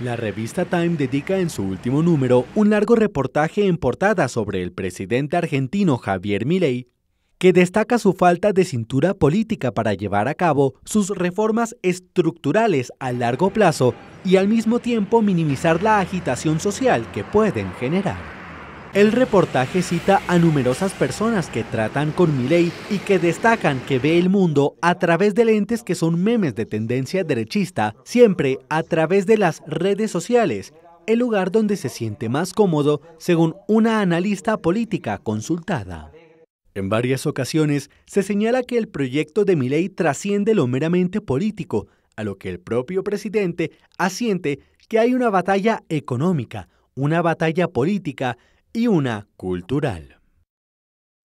La revista Time dedica en su último número un largo reportaje en portada sobre el presidente argentino Javier Milei, que destaca su falta de cintura política para llevar a cabo sus reformas estructurales a largo plazo y al mismo tiempo minimizar la agitación social que pueden generar. El reportaje cita a numerosas personas que tratan con Milei y que destacan que ve el mundo a través de lentes que son memes de tendencia derechista, siempre a través de las redes sociales, el lugar donde se siente más cómodo, según una analista política consultada. En varias ocasiones se señala que el proyecto de Milei trasciende lo meramente político, a lo que el propio presidente asiente que hay una batalla económica, una batalla política y una cultural.